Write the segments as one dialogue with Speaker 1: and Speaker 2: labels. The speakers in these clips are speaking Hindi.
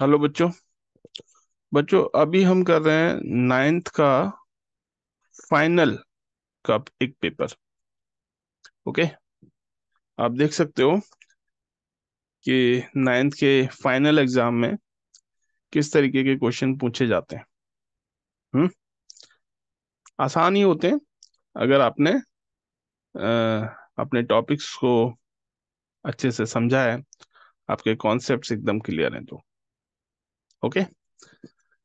Speaker 1: हेलो बच्चों बच्चों अभी हम कर रहे हैं नाइन्थ का फाइनल का एक पेपर ओके आप देख सकते हो कि नाइन्थ के फाइनल एग्जाम में किस तरीके के क्वेश्चन पूछे जाते हैं हम्म आसान ही होते हैं अगर आपने आ, अपने टॉपिक्स को अच्छे से समझा है आपके कॉन्सेप्ट्स एकदम क्लियर हैं तो ओके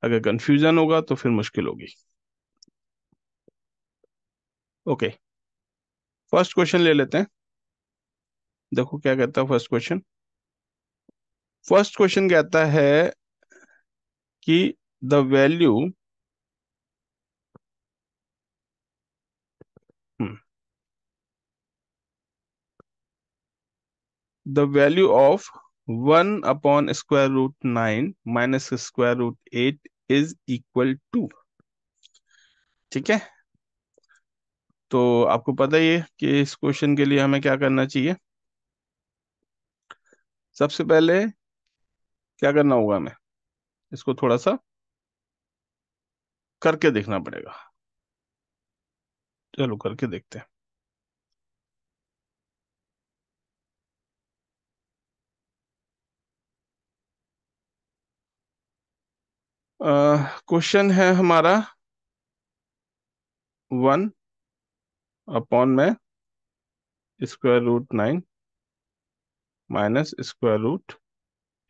Speaker 1: अगर कंफ्यूजन होगा तो फिर मुश्किल होगी ओके फर्स्ट क्वेश्चन ले लेते हैं देखो क्या कहता है फर्स्ट क्वेश्चन फर्स्ट क्वेश्चन कहता है कि the value the value of one upon square root nine minus square root eight is equal to ठीक है तो आपको पता ही है कि इस क्वेश्चन के लिए हमें क्या करना चाहिए सबसे पहले क्या करना होगा हमें इसको थोड़ा सा करके देखना पड़ेगा चलो करके देखते हैं क्वेश्चन है हमारा वन अपॉन में square root nine minus square root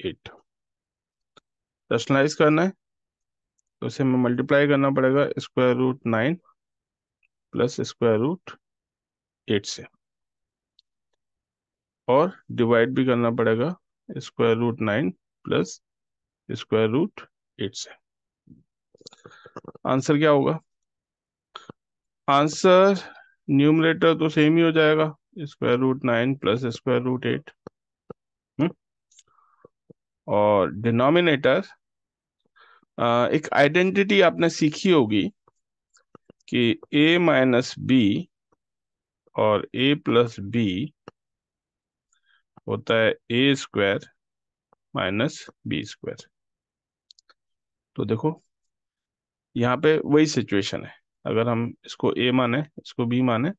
Speaker 1: eight rationalise करना है तो उसे हमें मल्टीप्लाई करना पड़ेगा square root nine plus square root eight से और डिवाइड भी करना पड़ेगा square root nine plus square root eight से आंसर क्या होगा आंसर न्यूमरेटर तो सेम ही हो जाएगा square root nine plus square root eight और डिनोमिनेटर एक आइडेंटिटी आपने सीखी होगी कि ए माइनस बी और ए प्लस बी होता है A square minus B square तो देखो यहाँ पे वही सिचुएशन है अगर हम इसको ए माने इसको बी माने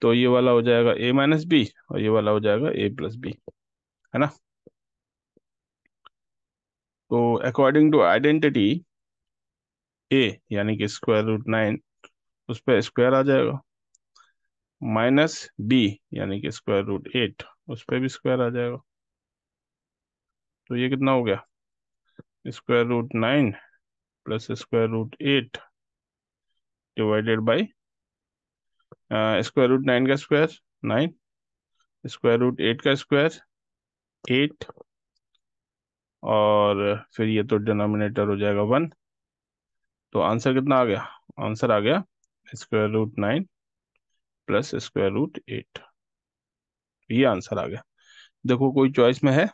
Speaker 1: तो ये वाला हो जाएगा ए माइनस बी और ये वाला हो जाएगा ए प्लस बी है ना तो अकॉर्डिंग टू आइडेंटिटी ए यानी कि स्क्वायर रूट नाइन उस पर स्क्वायर आ जाएगा माइनस बी यानी कि स्क्वायर रूट एट उस पर भी स्क्वायर आ जाएगा तो ये कितना हो गया square root 9 plus square root 8 divided by uh, square root 9 का स्क्वायर 9 स्क्वायर रूट 8 का स्क्वायर 8 और फिर ये तो डिनोमिनेटर हो जाएगा वन तो आंसर कितना आ गया आंसर आ गया square root nine plus square root eight ये आंसर आ गया देखो कोई चॉइस में है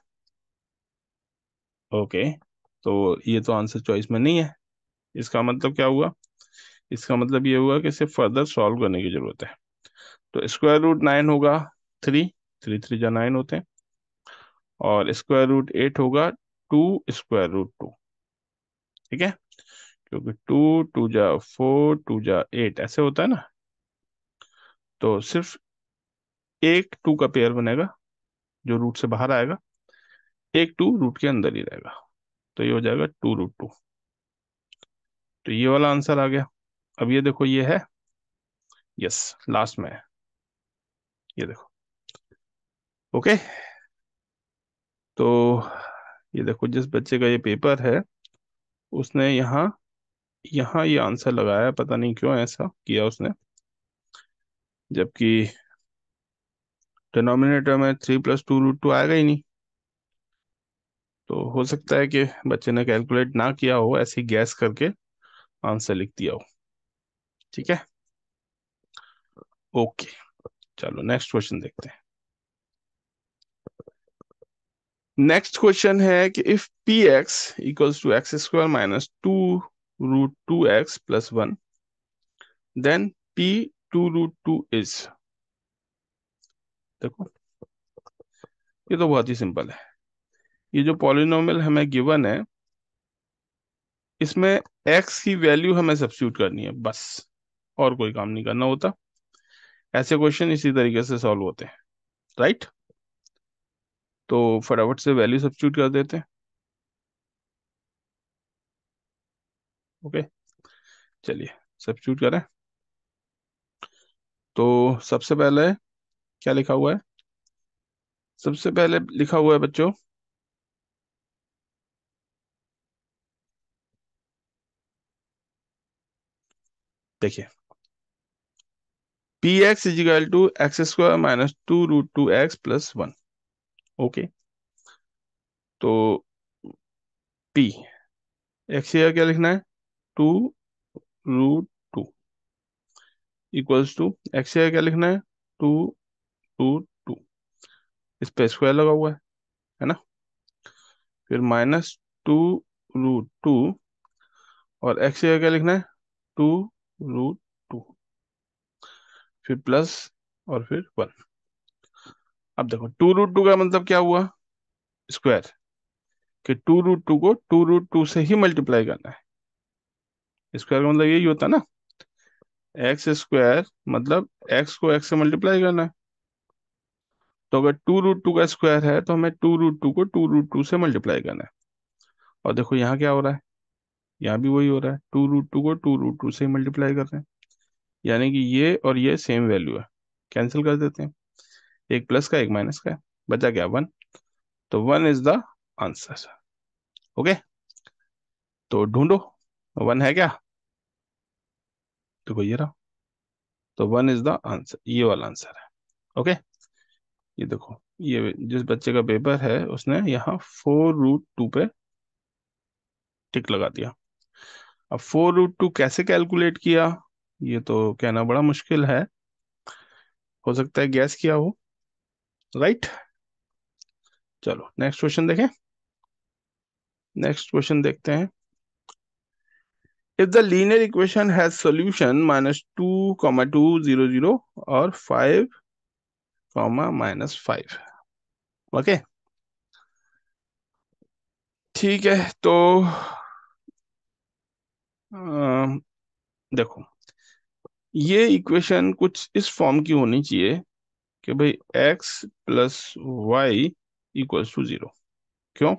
Speaker 1: ओके okay. तो ये तो आंसर चॉइस में नहीं है इसका मतलब क्या हुआ इसका मतलब ये हुआ कि इसे फर्दर सॉल्व करने की ज़रूरत है तो स्क्वायर रूट नाइन होगा थ्री थ्री थ्री जहाँ नाइन होते हैं और स्क्वायर रूट एट होगा टू स्क्वायर रूट टू ठीक है क्योंकि टू टू जा फोर टू जा एट ऐसे होता है ना तो सिर्फ एक टू का पेयर बनेगा जो रूट से बाहर आएगा एक टू रूट के अंदर ही रहेगा तो ये हो जाएगा टू रूट टू तो ये वाला आंसर आ गया अब ये देखो ये है यस लास्ट में है ये देखो ओके तो ये देखो जिस बच्चे का ये पेपर है उसने यहाँ यहाँ ये आंसर लगाया पता नहीं क्यों ऐसा किया उसने जबकि डिनोमिनेटर में three plus two root two आएगा ही नहीं तो हो सकता है कि बच्चे ने कैलकुलेट ना किया हो ऐसे गैस करके आंसर लिख दिया हो ठीक है ओके चलो नेक्स्ट क्वेश्चन देखते हैं नेक्स्ट क्वेश्चन है कि if P X equals to X square minus two root two X plus one then P two root two is देखो ये तो बहुत ही सिंपल है ये जो पॉलिनोमल हमें गिवन है इसमें एक्स की वैल्यू हमें सब्सिट्यूट करनी है बस और कोई काम नहीं करना होता ऐसे क्वेश्चन इसी तरीके से सॉल्व होते हैं राइट तो फटाफट से वैल्यू सब्सिट्यूट कर देते हैं ओके चलिए सब्सिट्यूट करें तो सबसे पहले क्या लिखा हुआ है सबसे पहले लिखा हुआ है बच्चों देखिए P X equal to X square minus two root two X plus one okay तो पी एक्स या क्या लिखना है two root two equals to X या क्या लिखना है टू रूट टू इस पर स्क्वायर लगा हुआ है है ना फिर माइनस टू रूट टू और एक्स या क्या लिखना है टू रूट टू फिर प्लस और फिर वन अब देखो टू रूट टू का मतलब क्या हुआ स्क्वायर कि टू रूट टू को टू रूट टू से ही मल्टीप्लाई करना है स्क्वायर का मतलब यही होता है ना एक्स स्क्वायर मतलब एक्स को एक्स से मल्टीप्लाई करना है तो अगर टू रूट टू का स्क्वायर है तो हमें टू रूट टू को टू रूट टू से मल्टीप्लाई करना है और देखो यहाँ क्या हो रहा है यहाँ भी वही हो रहा है टू रूट टू को टू रूट टू से मल्टीप्लाई कर रहे हैं यानी कि ये और ये सेम वैल्यू है कैंसिल कर देते हैं एक प्लस का एक माइनस का बचा क्या वन तो one is the answer okay तो ढूंढो वन है क्या देखो ये रहा तो वन इज द आंसर ये वाला आंसर है ओके ये देखो ये जिस बच्चे का पेपर है उसने यहाँ फोर रूट टू पे टिक लगा दिया अब फोर रूट टू कैसे कैलकुलेट किया ये तो कहना बड़ा मुश्किल है हो सकता है गैस किया हो राइट चलो नेक्स्ट क्वेश्चन देखें नेक्स्ट क्वेश्चन देखते हैं if the linear equation has solution minus two comma two zero zero और five comma minus five okay ठीक है तो देखो ये इक्वेशन कुछ इस फॉर्म की होनी चाहिए कि भाई X plus Y equals to zero क्यों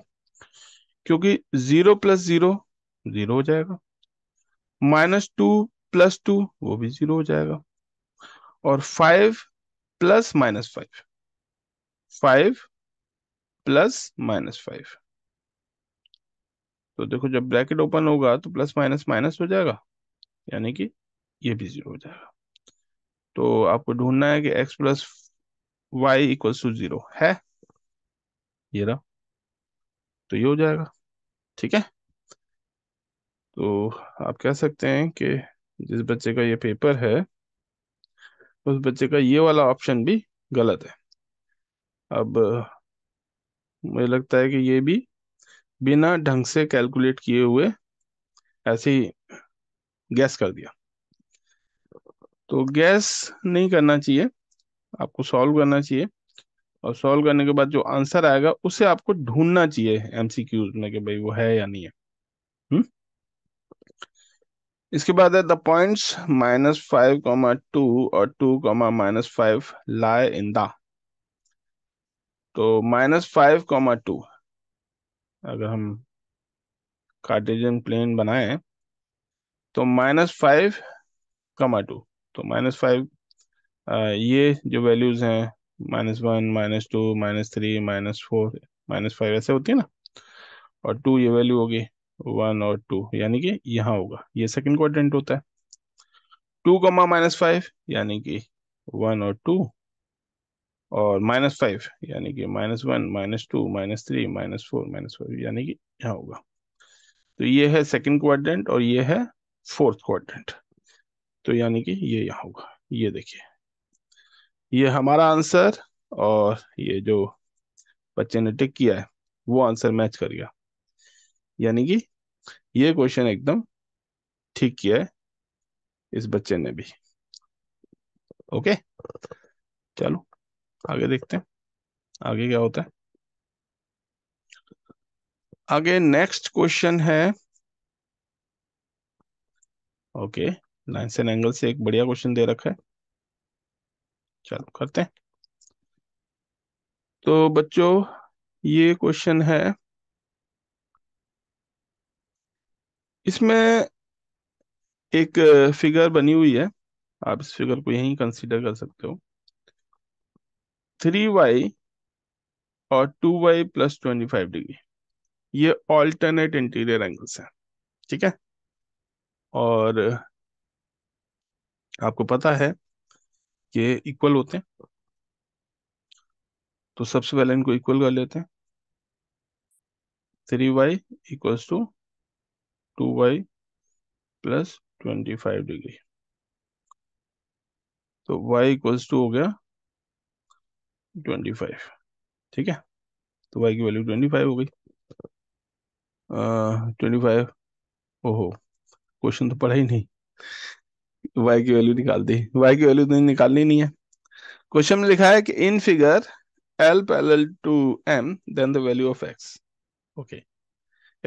Speaker 1: क्योंकि जीरो प्लस जीरो जीरो हो जाएगा माइनस टू प्लस टू वो भी जीरो हो जाएगा और five plus minus five five plus minus five तो देखो जब ब्रैकेट ओपन होगा तो प्लस माइनस माइनस हो जाएगा यानी कि ये भी जीरो हो जाएगा तो आपको ढूंढना है कि X plus Y equal to zero है ये रहा तो ये हो जाएगा ठीक है तो आप कह सकते हैं कि जिस बच्चे का ये पेपर है उस बच्चे का ये वाला ऑप्शन भी गलत है अब मुझे लगता है कि ये भी बिना ढंग से कैलकुलेट किए हुए ऐसे ही गैस कर दिया तो गैस नहीं करना चाहिए आपको सॉल्व करना चाहिए और सॉल्व करने के बाद जो आंसर आएगा उसे आपको ढूंढना चाहिए एमसीक्यू में कि भाई वो है या नहीं है हुँ? हम्म? इसके बाद है the points minus five comma two और टू कॉमा माइनस फाइव लाए इन द तो माइनस फाइव कॉमा टू अगर हम कार्टेजियन प्लेन बनाए तो माइनस फाइव कमा टू तो माइनस फाइव ये जो वैल्यूज़ हैं minus one minus two minus three minus four minus five ऐसे होती है ना और टू ये वैल्यू होगी वन और टू यानी कि यहाँ होगा ये सेकंड क्वाड्रेंट होता है टू कमा माइनस फाइव यानी कि वन और टू और माइनस फाइव यानी कि minus one minus two minus three minus four minus five यानी कि यहाँ होगा तो ये है सेकंड क्वाड्रेंट और ये है फोर्थ क्वाड्रेंट तो यानी कि ये यहाँ होगा ये देखिए ये हमारा आंसर और ये जो बच्चे ने टिक किया है वो आंसर मैच कर गया यानी कि ये क्वेश्चन एकदम ठीक किया है इस बच्चे ने भी ओके चलो आगे देखते हैं आगे क्या होता है आगे नेक्स्ट क्वेश्चन है ओके लाइन्स एंड एंगल से एक बढ़िया क्वेश्चन दे रखा है चलो करते हैं तो बच्चों ये क्वेश्चन है इसमें एक फिगर बनी हुई है आप इस फिगर को यहीं कंसीडर कर सकते हो थ्री वाई और two Y plus twenty five degree ये ऑल्टरनेट इंटीरियर एंगल्स हैं ठीक है और आपको पता है कि इक्वल होते हैं तो सबसे पहले इनको इक्वल कर लेते हैं three Y equals to two Y plus twenty five degree तो y इक्वल्स टू हो गया ट्वेंटी फाइव ठीक है तो वाई की वैल्यू ट्वेंटी फाइव हो गई ट्वेंटी फाइव ओहो क्वेश्चन तो पढ़ा ही नहीं वाई की वैल्यू निकाल दी वाई की वैल्यू तो निकालनी नहीं है क्वेश्चन में लिखा है कि in figure L pal to M then the value of X okay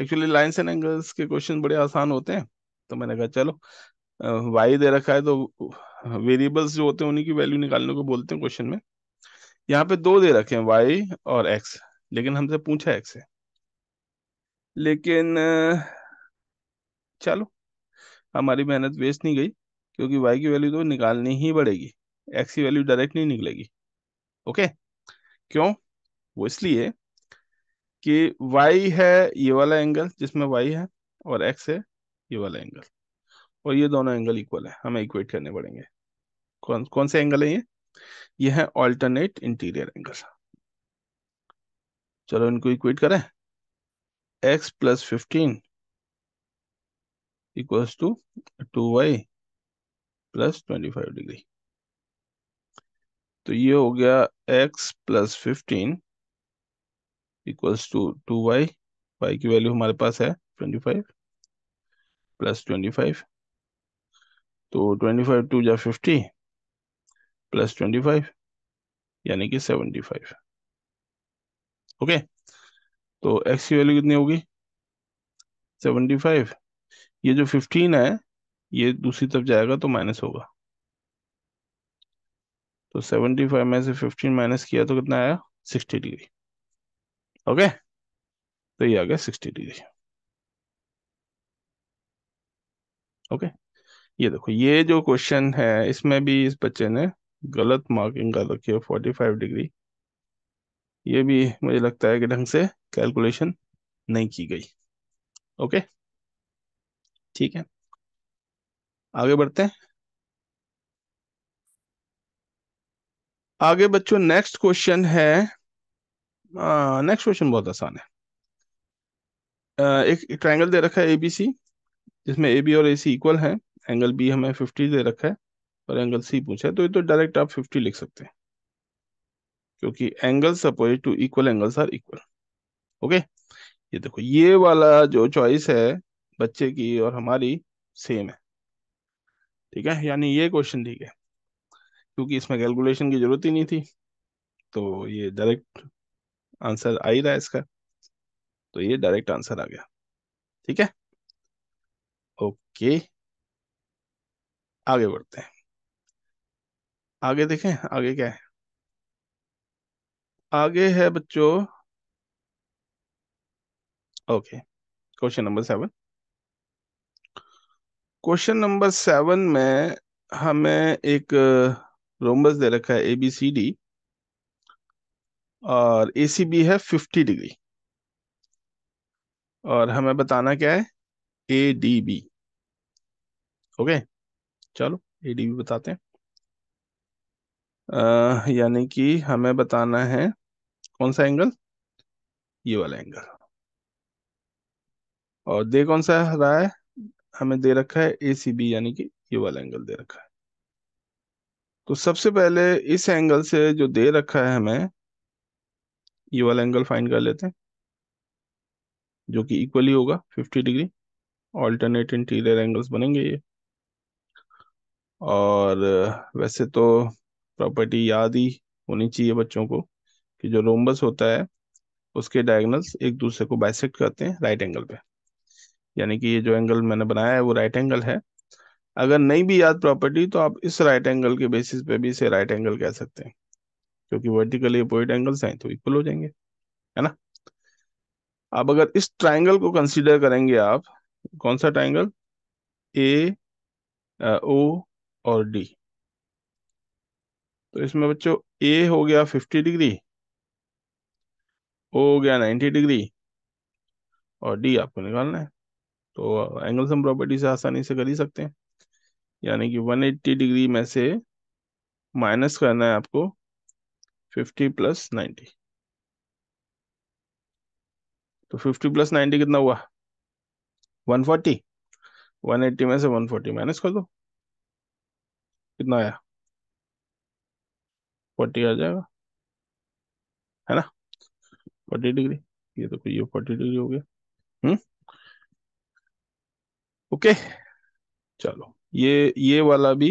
Speaker 1: actually lines and angles के क्वेश्चन बड़े आसान होते हैं तो मैंने कहा चलो वाई दे रखा है तो वेरिएबल्स जो होते हैं उन्हीं की वैल्यू निकालने को बोलते हैं क्वेश्चन में यहाँ पे दो दे रखे हैं वाई और एक्स लेकिन हमसे पूछा एक्स है लेकिन चलो हमारी मेहनत वेस्ट नहीं गई क्योंकि वाई की वैल्यू तो निकालनी ही पड़ेगी एक्स की वैल्यू डायरेक्ट नहीं निकलेगी ओके क्यों वो इसलिए कि वाई है ये वाला एंगल जिसमें वाई है और एक्स है ये वाला एंगल और ये दोनों एंगल इक्वल है हमें इक्वेट करने पड़ेंगे कौन कौन से एंगल है ये ये है ऑल्टरनेट इंटीरियर एंगल चलो इनको इक्वेट करें X plus fifteen equals to two Y plus twenty five degree तो ये हो गया X plus fifteen equals to two Y Y की वैल्यू हमारे पास है twenty five plus twenty five तो ट्वेंटी फाइव टू या फिफ्टी प्लस ट्वेंटी फाइव यानी कि सेवेंटी फाइव ओके तो एक्स की वैल्यू कितनी होगी सेवेंटी फाइव ये जो फिफ्टीन है ये दूसरी तरफ जाएगा तो माइनस होगा तो सेवेंटी फाइव में से फिफ्टीन माइनस किया तो कितना आया सिक्सटी डिग्री ओके तो ये आ गया सिक्सटी डिग्री ओके ये देखो ये जो क्वेश्चन है इसमें भी इस बच्चे ने गलत मार्किंग कर रखी है फोर्टी फाइव डिग्री ये भी मुझे लगता है कि ढंग से कैलकुलेशन नहीं की गई ओके ठीक है आगे बढ़ते हैं आगे बच्चों नेक्स्ट क्वेश्चन है नेक्स्ट क्वेश्चन बहुत आसान है आ, एक, ट्रायंगल दे रखा है एबीसी जिसमें ए बी और ए सी इक्वल है एंगल बी हमें फिफ्टी दे रखा है और एंगल सी पूछा है तो ये तो डायरेक्ट आप फिफ्टी लिख सकते हैं क्योंकि angles opposite to equal angles are equal okay ये देखो ये वाला जो चॉइस है बच्चे की और हमारी सेम है ठीक है यानी ये क्वेश्चन ठीक है क्योंकि इसमें कैलकुलेशन की जरूरत ही नहीं थी तो ये डायरेक्ट आंसर आ ही रहा है इसका तो ये डायरेक्ट आंसर आ गया ठीक है ओके आगे बढ़ते हैं आगे देखें आगे क्या है आगे है बच्चों okay question number seven question number seven में हमें एक रोमबस दे रखा है ए बी सी डी और ए सी बी है फिफ्टी डिग्री और हमें बताना क्या है ए डी बी ओके चलो ए डी बी बताते हैं यानी कि हमें बताना है कौन सा एंगल ये वाला एंगल और दे कौन सा रहा है हमें दे रखा है ए सी बी यानी कि ये वाला एंगल दे रखा है तो सबसे पहले इस एंगल से जो दे रखा है हमें ये वाला एंगल फाइंड कर लेते हैं जो कि इक्वली होगा 50 डिग्री ऑल्टरनेट इंटीरियर एंगल्स बनेंगे ये और वैसे तो प्रॉपर्टी याद ही होनी चाहिए बच्चों को कि जो रोमबस होता है उसके डायगनल्स एक दूसरे को बाइसेक्ट करते हैं राइट एंगल पे यानी कि ये जो एंगल मैंने बनाया है वो राइट एंगल है अगर नहीं भी याद प्रॉपर्टी तो आप इस राइट एंगल के बेसिस पे भी इसे राइट एंगल कह सकते हैं क्योंकि वर्टिकली अपोजिट एंगल्स हैं तो इक्वल हो जाएंगे है ना अब अगर इस ट्राइंगल को कंसिडर करेंगे आप कौन सा ट्राइंगल ए ओ और डी तो इसमें बच्चों ए हो गया फिफ्टी डिग्री ओ हो गया नाइन्टी डिग्री और डी आपको निकालना है तो एंगल सम प्रॉपर्टी से आसानी से कर ही सकते हैं यानी कि 180 डिग्री में से माइनस करना है आपको 50 प्लस 90 तो 50 प्लस 90 कितना हुआ 140 180 में से 140 माइनस कर दो कितना आया फोर्टी आ जाएगा है ना फोर्टी डिग्री ये तो ये फोर्टी डिग्री हो गया हम्म ओके चलो ये ये वाला भी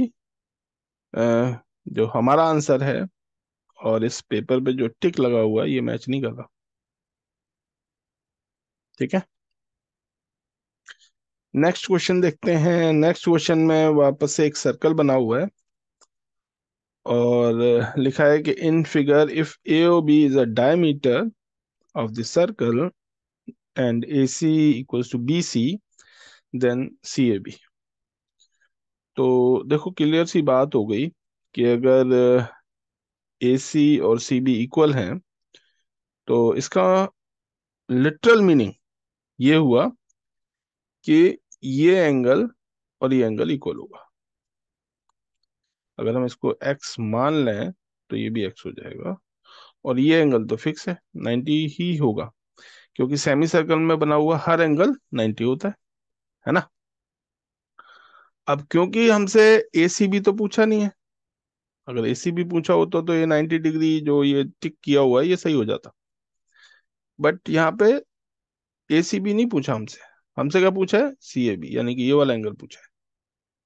Speaker 1: जो हमारा आंसर है और इस पेपर पे जो टिक लगा हुआ है ये मैच नहीं कर रहा ठीक है नेक्स्ट क्वेश्चन देखते हैं नेक्स्ट क्वेश्चन में वापस से एक सर्कल बना हुआ है और लिखा है कि in figure if A O B is a diameter of the circle and A C equals to B C then C A B तो देखो क्लियर सी बात हो गई कि अगर ए सी और सी बी इक्वल हैं तो इसका लिटरल मीनिंग ये हुआ कि ये एंगल और ये एंगल इक्वल होगा अगर हम इसको एक्स मान लें तो ये भी एक्स हो जाएगा और ये एंगल तो फिक्स है 90 ही होगा क्योंकि सेमी सर्कल में बना हुआ हर एंगल 90 होता है है ना अब क्योंकि हमसे ए तो पूछा नहीं है अगर ए पूछा होता तो ये 90 डिग्री जो ये टिक किया हुआ है ये सही हो जाता बट यहाँ पे ए नहीं पूछा हमसे हमसे क्या पूछा है सी यानी कि ये वाला एंगल पूछा है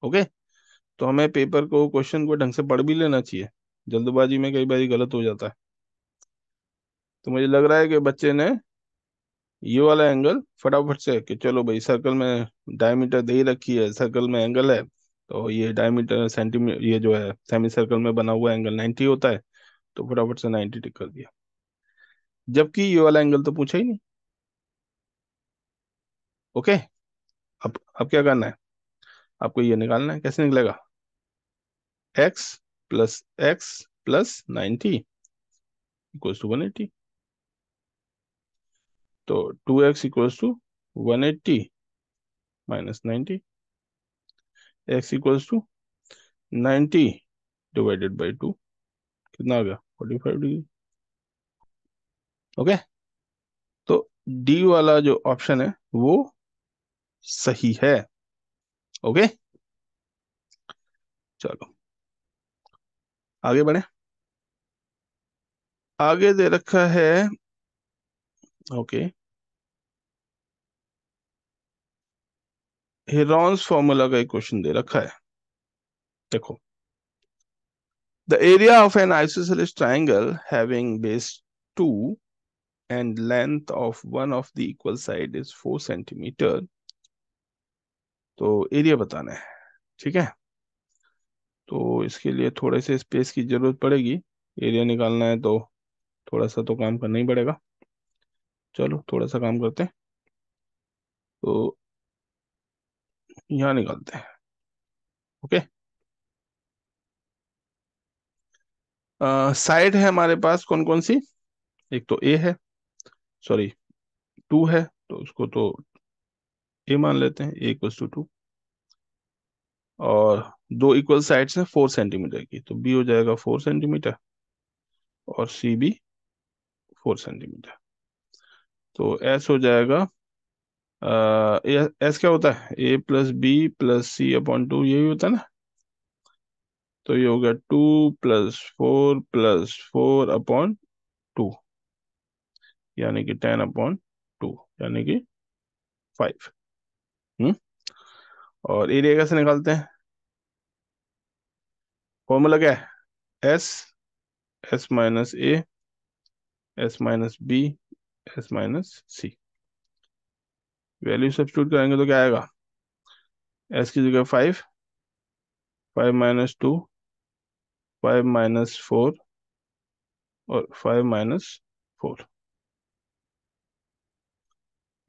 Speaker 1: ओके तो हमें पेपर को क्वेश्चन को ढंग से पढ़ भी लेना चाहिए जल्दबाजी में कई बार गलत हो जाता है तो मुझे लग रहा है कि बच्चे ने ये वाला एंगल फटाफट से कि चलो भाई सर्कल में डायमीटर दे ही रखी है सर्कल में एंगल है तो ये डायमीटर सेंटीमीटर ये जो है सेमी सर्कल में बना हुआ एंगल 90 होता है तो फटाफट से 90 टिक कर दिया जबकि ये वाला एंगल तो पूछा ही नहीं ओके अब अब क्या करना है आपको ये निकालना है कैसे निकलेगा x plus x plus 90 equals to 180 तो 2x equals to 180 minus 90 x equals to 90 divided by 2 कितना आ गया 45 डिग्री ओके तो डी वाला जो ऑप्शन है वो सही है ओके चलो आगे बढ़े आगे दे रखा है ओके हिरॉन्स फॉर्मूला का एक क्वेश्चन दे रखा है देखो the area of an isosceles triangle having base two and length of one of the equal side is four centimetre तो एरिया बताना है ठीक है तो इसके लिए थोड़े से स्पेस की ज़रूरत पड़ेगी एरिया निकालना है तो थोड़ा सा तो काम करना ही पड़ेगा चलो थोड़ा सा काम करते हैं तो यहाँ निकालते हैं ओके साइड है हमारे पास कौन कौन सी एक तो ए है सॉरी टू है तो उसको तो ए मान लेते हैं एक वस्तु टू और दो इक्वल साइड्स है फोर सेंटीमीटर की तो बी हो जाएगा फोर सेंटीमीटर और सी बी फोर सेंटीमीटर तो एस हो जाएगा एस क्या होता है A plus B plus C upon two यही होता है ना तो ये हो गया two plus four plus four upon two यानी कि टेन अपॉन टू यानी कि फाइव हम्म और एरिया कैसे निकालते हैं फॉर्मूला क्या है S S minus A S minus B S minus C value substitute करेंगे तो क्या आएगा एस की जगह five five minus two five minus four और फाइव माइनस फोर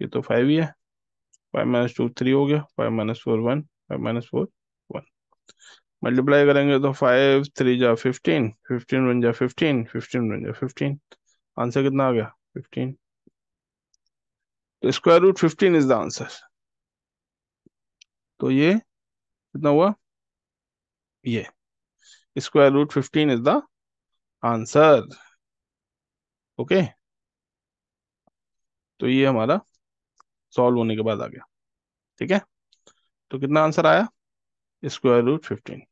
Speaker 1: ये तो फाइव ही है फाइव माइनस टू थ्री हो गया five minus four one five minus four one multiply करेंगे तो फाइव थ्री जा फिफ्टीन फिफ्टीन वन जा फिफ्टीन फिफ्टीन वन जा फिफ्टीन आंसर कितना आ गया फिफ्टीन तो square root fifteen is the answer तो ये कितना हुआ ये square root fifteen is the answer okay तो ये हमारा सॉल्व होने के बाद आ गया ठीक है तो कितना आंसर आया स्क्वायर रूट फिफ्टीन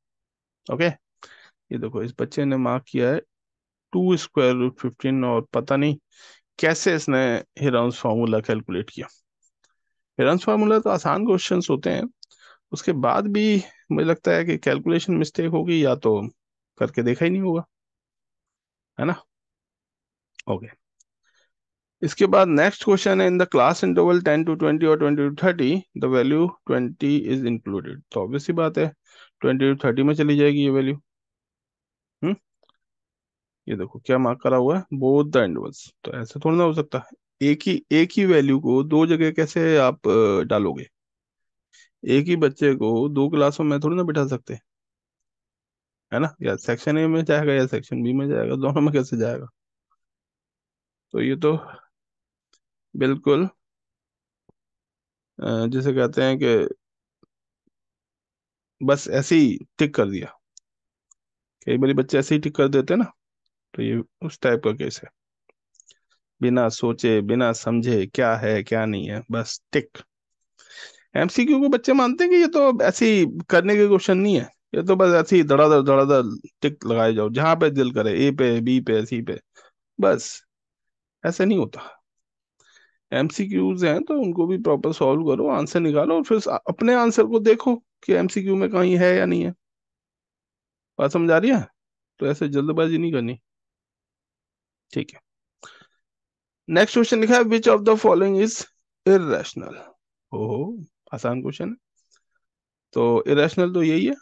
Speaker 1: ओके ये देखो इस बच्चे ने मार्क किया है टू स्क्वायर रूट फिफ्टीन और पता नहीं कैसे इसने हिरंस फार्मूला कैलकुलेट किया हिरंस फार्मूला तो आसान क्वेश्चन होते हैं उसके बाद भी मुझे लगता है कि कैलकुलेशन मिस्टेक होगी या तो करके देखा ही नहीं होगा है ना ओके okay. इसके बाद नेक्स्ट क्वेश्चन है in the class interval ten to twenty और twenty to thirty the value twenty is included तो ऑब्वियसली बात है ट्वेंटी टू थर्टी में चली जाएगी ये वैल्यू हम्म ये देखो क्या मार्क करा हुआ है बोथ द इंटरवल्स तो ऐसे थोड़ा ना हो सकता है एक ही एक ही वैल्यू को दो जगह कैसे आप डालोगे एक ही बच्चे को दो क्लासों में थोड़ी ना बिठा सकते है ना या सेक्शन ए में जाएगा या सेक्शन बी में जाएगा दोनों में कैसे जाएगा तो ये तो बिल्कुल जिसे कहते हैं कि बस ऐसे ही टिक कर दिया कई बार बच्चे ऐसे ही टिक कर देते ना तो ये उस टाइप का केस है बिना सोचे बिना समझे क्या है क्या नहीं है बस टिक एमसीक्यू को बच्चे मानते हैं कि ये तो ऐसे ही करने के क्वेश्चन नहीं है ये तो बस ऐसे ही धड़ाधड़ धड़ाधड़ टिक लगाए जाओ जहां पे दिल करे ए पे बी पे सी पे बस ऐसे नहीं होता एमसीक्यूज हैं तो उनको भी प्रॉपर सॉल्व करो आंसर निकालो और फिर अपने आंसर को देखो कि एमसीक्यू में कहीं है या नहीं है बात समझ आ रही है तो ऐसे जल्दबाजी नहीं करनी ठीक है नेक्स्ट क्वेश्चन लिखा है which of the following is irrational ओहो आसान क्वेश्चन है तो इेशनल तो यही है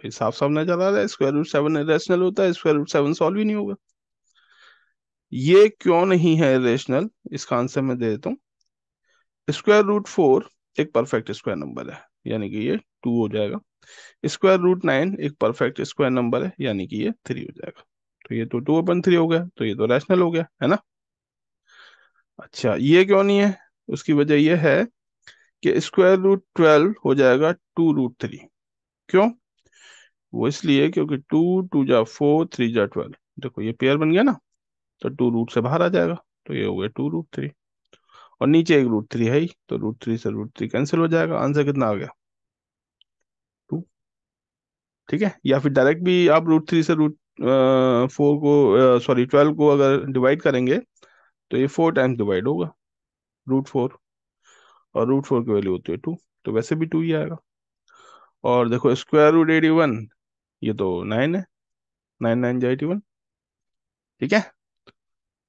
Speaker 1: भाई साफ साफ नजर आ रहा है स्क्वायर रूट सेवन इेशनल होता है स्क्वायर रूट सेवन सॉल्व ही नहीं होगा ये क्यों नहीं है इेशनल इसका आंसर मैं दे देता हूँ स्क्वायर रूट फोर एक परफेक्ट स्क्वायर नंबर है यानी कि ये टू हो जाएगा स्क्वायर रूट नाइन एक परफेक्ट स्क्वायर नंबर है यानी कि ये थ्री हो जाएगा तो ये तो टू अपन थ्री हो गया तो ये तो रैशनल हो गया है ना अच्छा ये क्यों नहीं है उसकी वजह ये है कि स्क्वायर रूट ट्वेल्व हो जाएगा टू रूट थ्री क्यों वो इसलिए क्योंकि टू टू जा फोर थ्री जा ट्वेल्व देखो ये पेयर बन गया ना तो टू रूट से बाहर आ जाएगा तो ये हो गया टू रूट थ्री और नीचे एक रूट थ्री है ही तो रूट थ्री से रूट थ्री कैंसिल हो जाएगा आंसर कितना आ गया टू ठीक है या फिर डायरेक्ट भी आप रूट थ्री से रूट फोर को सॉरी ट्वेल्व को अगर डिवाइड करेंगे तो ये फोर टाइम्स डिवाइड होगा रूट फोर और रूट फोर की वैल्यू होती है टू तो वैसे भी टू ही आएगा और देखो स्क्वायर रूट एटी वन ये तो नाइन है नाइन नाइन जो एटी वन ठीक है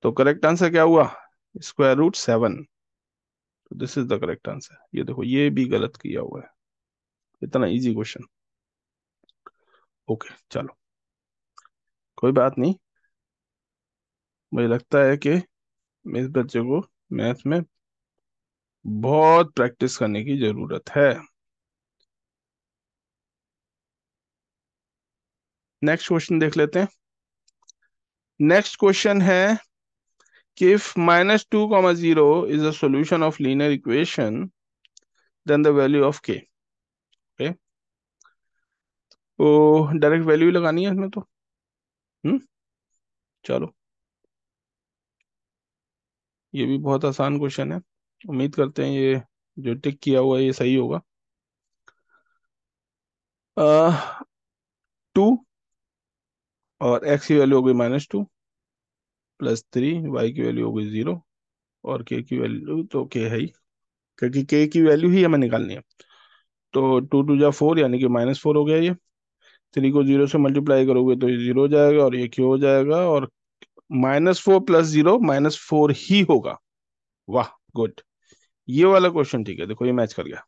Speaker 1: तो करेक्ट आंसर क्या हुआ स्क्वायर रूट सेवन तो this is the correct answer ये देखो ये भी गलत किया हुआ है इतना इजी क्वेश्चन ओके चलो कोई बात नहीं मुझे लगता है कि इस बच्चे को मैथ में बहुत प्रैक्टिस करने की जरूरत है नेक्स्ट क्वेश्चन देख लेते हैं नेक्स्ट क्वेश्चन है कि if minus 2 comma 0 is a solution of linear equation then the value of k okay तो डायरेक्ट वैल्यू लगानी है इसमें तो हम्म चलो ये भी बहुत आसान क्वेश्चन है उम्मीद करते हैं ये जो टिक किया हुआ है ये सही होगा टू और एक्स की वैल्यू हो गई minus two plus three Y की वैल्यू हो गई जीरो और के की वैल्यू तो के है ही क्योंकि के की वैल्यू ही हमें निकालनी है तो टू टू जा फोर यानी कि माइनस फोर हो गया ये थ्री को जीरो से मल्टीप्लाई करोगे तो ये जीरो हो जाएगा और ये क्यों हो जाएगा और minus four plus zero minus four ही होगा वाह गुड ये वाला क्वेश्चन ठीक है देखो ये मैच कर गया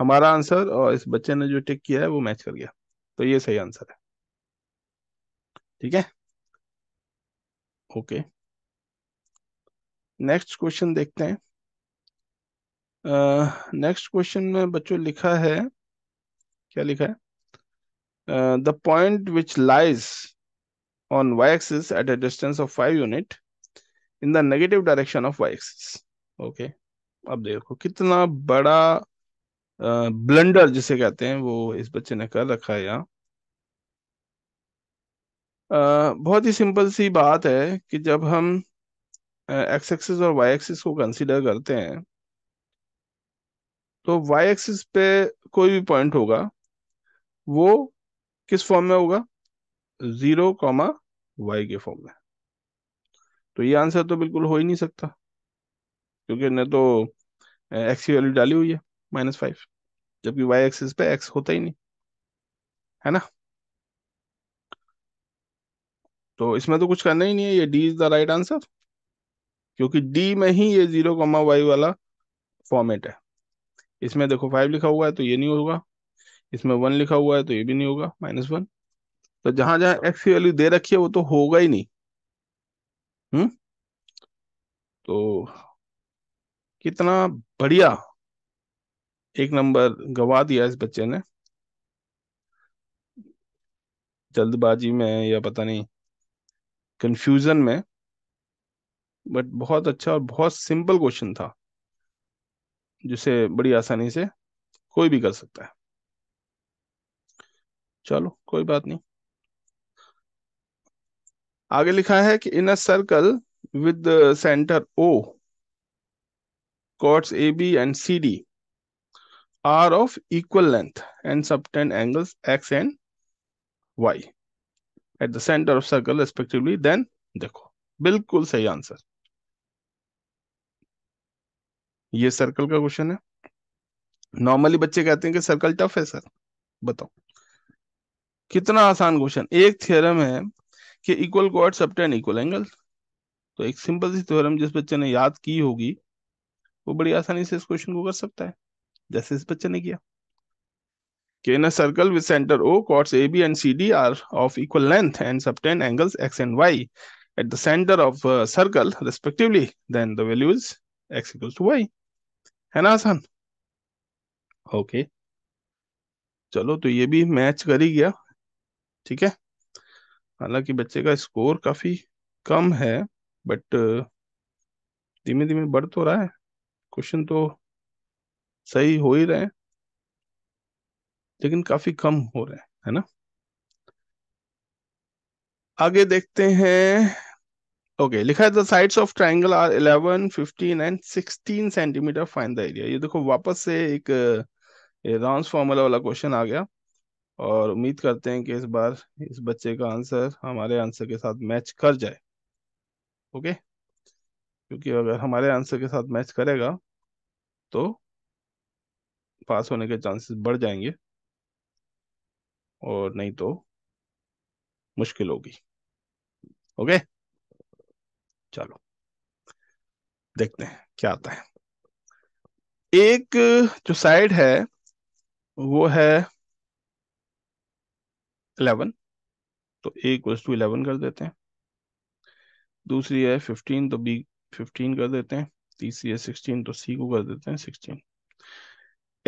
Speaker 1: हमारा आंसर और इस बच्चे ने जो टिक किया है वो मैच कर गया तो ये सही आंसर है ठीक है ओके नेक्स्ट क्वेश्चन देखते हैं नेक्स्ट uh, क्वेश्चन में बच्चों लिखा है क्या लिखा है the point which lies on Y axis at a distance of five unit in the negative direction of Y axis okay अब देखो कितना बड़ा ब्लंडर uh, जिसे कहते हैं वो इस बच्चे ने कर रखा है यहाँ बहुत ही सिंपल सी बात है कि जब हम एक्स एक्सिस और वाई एक्सिस को कंसिडर करते हैं तो वाई एक्सिस पे कोई भी पॉइंट होगा वो किस फॉर्म में होगा जीरो कॉमा वाई के फॉर्म में तो ये आंसर तो बिल्कुल हो ही नहीं सकता क्योंकि न तो एक्स की वैल्यू डाली हुई है माइनस फाइव जबकि वाई एक्सिस पे एक्स होता ही नहीं है ना तो इसमें तो कुछ करना ही नहीं है ये D is the right answer क्योंकि डी में ही ये जीरो कॉमा वाई वाला फॉर्मेट है इसमें देखो फाइव लिखा हुआ है तो ये नहीं होगा इसमें वन लिखा हुआ है तो ये भी नहीं होगा माइनस वन तो जहां जहां एक्स की वैल्यू दे रखी है वो तो होगा ही नहीं हम्म तो कितना बढ़िया एक नंबर गवा दिया इस बच्चे ने जल्दबाजी में या पता नहीं कंफ्यूजन में बट बहुत अच्छा और बहुत सिंपल क्वेश्चन था जिसे बड़ी आसानी से कोई भी कर सकता है चलो कोई बात नहीं आगे लिखा है कि in a circle with centre O A B and C D are of equal length and subtend angles X and Y at the centre of circle respectively then देखो बिल्कुल सही आंसर ये सर्कल का क्वेश्चन है नॉर्मली बच्चे कहते हैं कि सर्कल टफ है सर बताओ कितना आसान क्वेश्चन एक थ्योरम है कि equal chord subtend equal angle तो एक सिंपल सी थ्योरम जिस बच्चे ने याद की होगी वो बड़ी आसानी से इस क्वेश्चन को कर सकता है जैसे इस बच्चे ने किया कि in a circle with centre O chords A B and C D are of equal length and subtend angles X and Y at the centre of circle respectively then the value is X equal to Y है ना आसान ओके चलो तो ये भी मैच कर ही गया ठीक है हालांकि बच्चे का स्कोर काफी कम है बट धीमे धीमे बढ़ तो रहा है क्वेश्चन तो सही हो ही रहे हैं लेकिन काफी कम हो रहे हैं है ना आगे देखते हैं ओके okay, लिखा है the sides of triangle are 11, 15 and 16 centimetre find the area ये देखो वापस से एक रॉन्स फॉर्मूला वाला क्वेश्चन आ गया और उम्मीद करते हैं कि इस बार इस बच्चे का आंसर हमारे आंसर के साथ मैच कर जाए ओके okay? क्योंकि अगर हमारे आंसर के साथ मैच करेगा तो पास होने के चांसेस बढ़ जाएंगे और नहीं तो मुश्किल होगी ओके चलो देखते हैं क्या आता है एक जो साइड है वो है इलेवन तो ए इक्वल्स टू इलेवन कर देते हैं दूसरी है फिफ्टीन तो बी फिफ्टीन कर देते हैं तीसरी है सिक्सटीन तो सी को कर देते हैं सिक्सटीन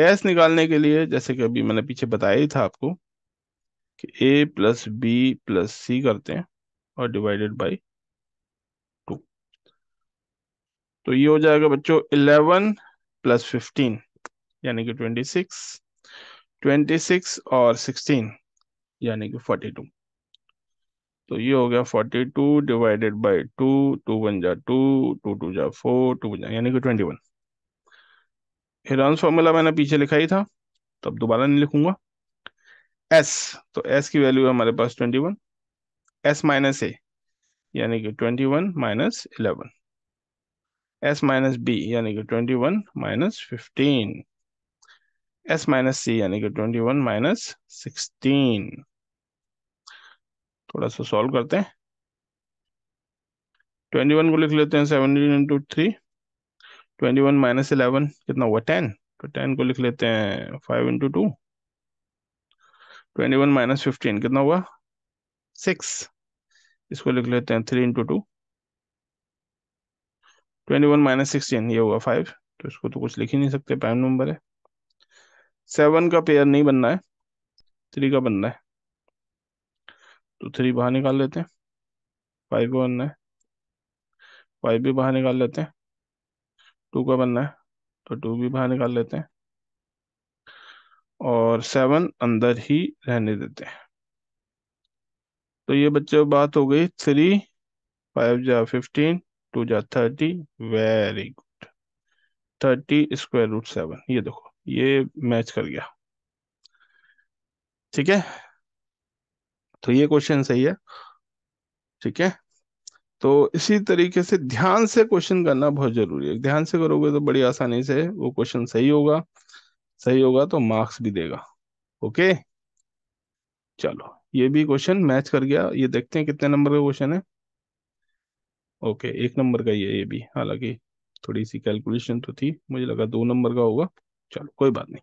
Speaker 1: एस निकालने के लिए जैसे कि अभी मैंने पीछे बताया ही था आपको कि A plus B plus C करते हैं और डिवाइडेड बाई टू तो ये हो जाएगा बच्चों इलेवन प्लस फिफ्टीन यानी कि ट्वेंटी सिक्स ट्वेंटी सिक्स और सिक्सटीन यानी कि फोर्टी टू तो ये हो गया forty two divided by two two one जा टू टू टू जा फोर टू जा यानी कि ट्वेंटी वन हिरान फॉर्मूला मैंने पीछे लिखा ही था तब दोबारा नहीं लिखूंगा एस तो एस की वैल्यू है हमारे पास twenty one S minus A यानी कि twenty one minus eleven S minus B यानी कि twenty one minus fifteen S minus C यानी कि ट्वेंटी वन माइनस सिक्सटीन थोड़ा सा सॉल्व करते हैं ट्वेंटी वन को लिख लेते हैं seventeen into three twenty one minus eleven कितना हुआ टेन तो टेन को लिख लेते हैं five into two twenty one minus fifteen कितना हुआ सिक्स इसको लिख लेते हैं three into two twenty one minus sixteen ये हुआ फाइव तो इसको तो कुछ लिख ही नहीं सकते प्राइम नंबर है सेवन का पेयर नहीं बनना है थ्री का बनना है तो थ्री बाहर निकाल लेते हैं फाइव का बनना है फाइव भी बाहर निकाल लेते हैं टू का बनना है तो टू भी बाहर निकाल लेते हैं और सेवन अंदर ही रहने देते हैं तो ये बच्चों बात हो गई थ्री फाइव जा फिफ्टीन टू जा thirty very good thirty square root seven ये देखो ये मैच कर गया ठीक है तो ये क्वेश्चन सही है ठीक है तो इसी तरीके से ध्यान से क्वेश्चन करना बहुत जरूरी है ध्यान से करोगे तो बड़ी आसानी से वो क्वेश्चन सही होगा सही होगा तो मार्क्स भी देगा ओके चलो ये भी क्वेश्चन मैच कर गया ये देखते हैं कितने नंबर का क्वेश्चन है ओके एक नंबर का ही है ये भी हालांकि थोड़ी सी कैलकुलेशन तो थी मुझे लगा दो नंबर का होगा चलो कोई बात नहीं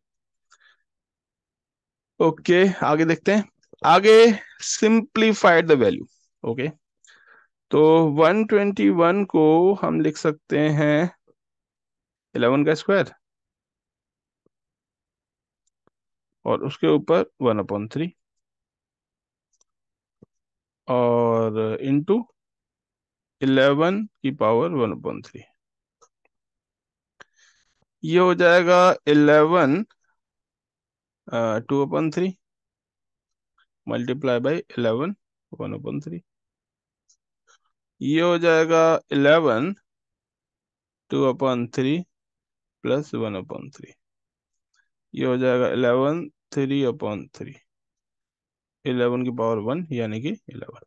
Speaker 1: ओके आगे देखते हैं आगे सिंप्लीफाइड द वैल्यू ओके तो 121 को हम लिख सकते हैं 11 का स्क्वायर और उसके ऊपर वन अपॉन थ्री और इंटू इलेवन की पावर वन अपॉन थ्री ये हो जाएगा eleven two upon three multiply by eleven one upon three ये हो जाएगा eleven two upon three plus one upon three ये हो जाएगा eleven three upon three eleven की पावर वन यानी कि इलेवन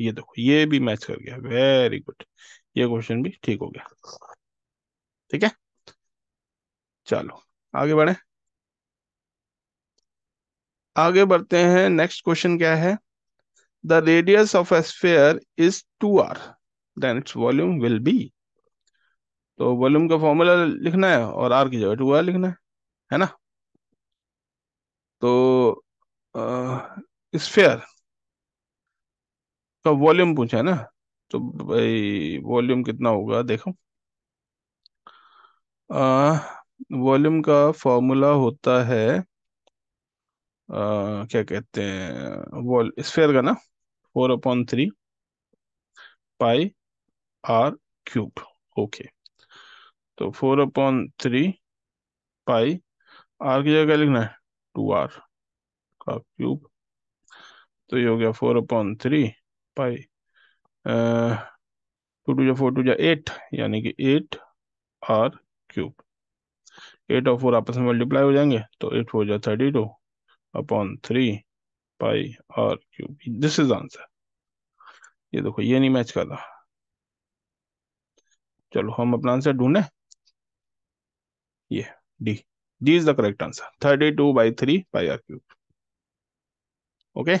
Speaker 1: ये देखो ये भी मैच कर गया वेरी गुड ये क्वेश्चन भी ठीक हो गया ठीक है चलो आगे बढ़े आगे बढ़ते हैं नेक्स्ट क्वेश्चन क्या है the radius of sphere is two R then its volume will be तो वॉल्यूम का फॉर्मूला लिखना है और आर की जगह टू आर लिखना है है ना तो स्फेयर का वॉल्यूम पूछा है ना तो भाई वॉल्यूम कितना होगा देखो वॉल्यूम का फॉर्मूला होता है आ, क्या कहते हैं वॉल स्फेयर का ना four upon three pi are cube okay तो four upon three pi R की जगह लिखना है टू आर का क्यूब तो ये हो गया four upon three pi two two जो फोर टू जो एट यानी कि एट आर क्यूब एट और फोर आपस में मल्टीप्लाई हो जाएंगे तो एट फोर जाए thirty two upon three pi are cube this is answer ये देखो ये नहीं मैच कर रहा चलो हम अपना आंसर ढूंढे ये D D the correct answer thirty two by three pi are cube okay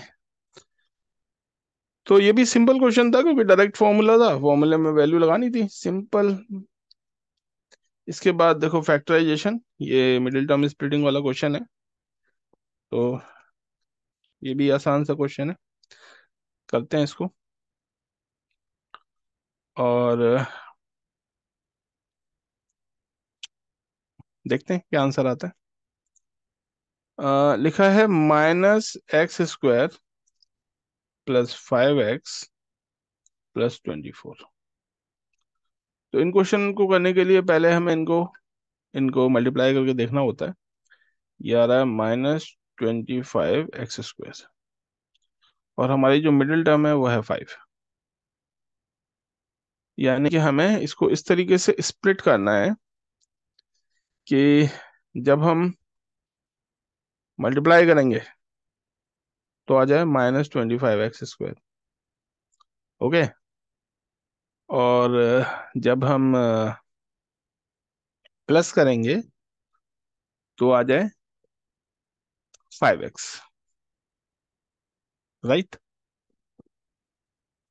Speaker 1: तो ये भी सिंपल क्वेश्चन था क्योंकि डायरेक्ट फॉर्मूला था फॉर्मूले में वैल्यू लगानी थी सिंपल इसके बाद देखो फैक्टराइजेशन ये मिडिल टर्म स्प्लिटिंग वाला क्वेश्चन है तो ये भी आसान सा क्वेश्चन है करते हैं इसको और देखते हैं क्या आंसर आता है आ, लिखा है minus x square plus five x plus twenty four तो इन क्वेश्चन को करने के लिए पहले हमें इनको इनको मल्टीप्लाई करके देखना होता है ये आ रहा है minus twenty five x square और हमारी जो मिडिल टर्म है वो है फाइव यानी कि हमें इसको इस तरीके से स्प्लिट करना है कि जब हम मल्टीप्लाई करेंगे तो आ जाए minus twenty five x square okay और जब हम प्लस करेंगे तो आ जाए फाइव एक्स राइट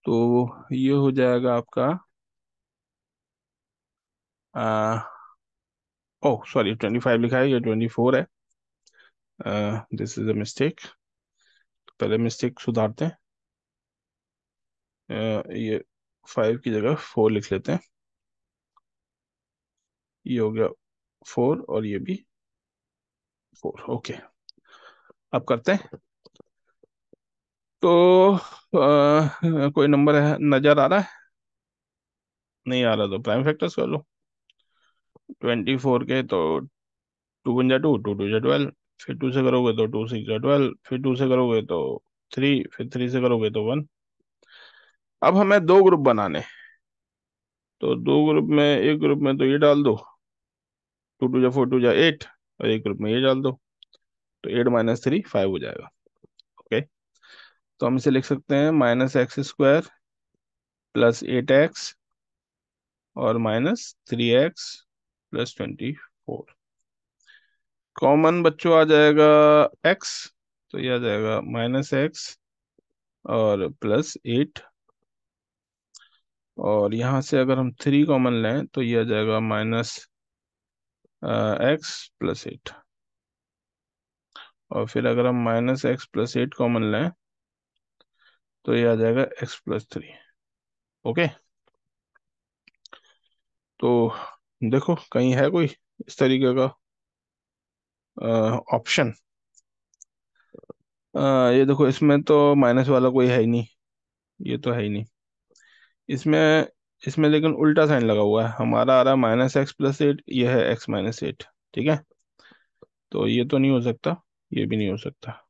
Speaker 1: तो ये हो जाएगा आपका ओह सॉरी ट्वेंटी फाइव लिखा है ये ट्वेंटी फोर है दिस इज अ मिस्टेक पहले मिस्टेक सुधारते हैं uh, ये फाइव की जगह फोर लिख लेते हैं ये हो गया फोर और ये भी फोर ओके अब करते हैं तो आ, uh, कोई नंबर है नज़र आ रहा है नहीं आ रहा तो प्राइम फैक्टर्स कर लो ट्वेंटी फोर के तो टू वन जा टू टू टू जा ट्वेल्व फिर टू से करोगे तो टू सिक्स जा ट्वेल्व फिर टू से करोगे तो थ्री फिर थ्री से करोगे तो वन अब हमें दो ग्रुप बनाने तो दो ग्रुप में एक ग्रुप में तो ये डाल दो टू टू जा फोर टू जा एट और एक ग्रुप में ये डाल दो तो एट माइनस थ्री फाइव हो जाएगा ओके तो हम इसे लिख सकते हैं minus x square plus eight x और minus three x plus twenty four common बच्चों आ जाएगा एक्स तो ये आ जाएगा माइनस एक्स और प्लस एट और यहाँ से अगर हम थ्री कॉमन लें तो ये आ जाएगा माइनस एक्स प्लस एट और फिर अगर हम minus x plus eight common लें तो ये आ जाएगा एक्स प्लस थ्री ओके तो देखो कहीं है कोई इस तरीके का ऑप्शन ये देखो इसमें तो माइनस वाला कोई है ही नहीं ये तो है ही नहीं इसमें इसमें लेकिन उल्टा साइन लगा हुआ है हमारा आ रहा है माइनस एक्स प्लस एट ये है एक्स माइनस एट ठीक है तो ये तो नहीं हो सकता ये भी नहीं हो सकता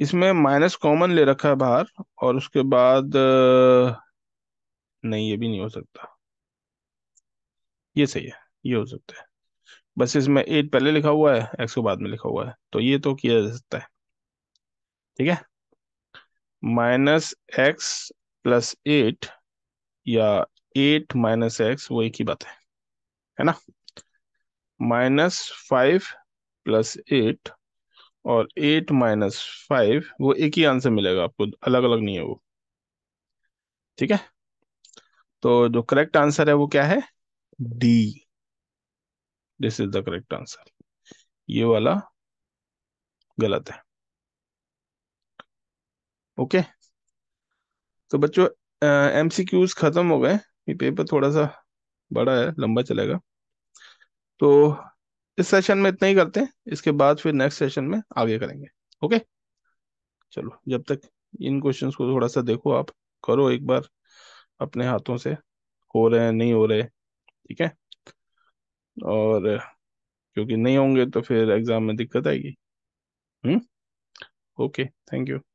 Speaker 1: इसमें माइनस कॉमन ले रखा है बाहर और उसके बाद नहीं ये भी नहीं हो सकता ये सही है ये हो सकता है बस इसमें एट पहले लिखा हुआ है एक्स को बाद में लिखा हुआ है तो ये तो किया जा सकता है ठीक है माइनस एक्स प्लस एट या एट माइनस एक्स वो एक ही बात है है ना माइनस फाइव प्लस एट और एट माइनस फाइव वो एक ही आंसर मिलेगा आपको अलग अलग नहीं है वो ठीक है तो जो करेक्ट आंसर है वो क्या है D this is the correct answer ये वाला गलत है ओके okay. तो बच्चों एम सी क्यूज खत्म हो गए ये पेपर थोड़ा सा बड़ा है लंबा चलेगा तो इस सेशन में इतना ही करते हैं इसके बाद फिर नेक्स्ट सेशन में आगे करेंगे ओके चलो जब तक इन क्वेश्चंस को थोड़ा सा देखो आप करो एक बार अपने हाथों से हो रहे हैं नहीं हो रहे ठीक है और क्योंकि नहीं होंगे तो फिर एग्ज़ाम में दिक्कत आएगी हम्म ओके थैंक यू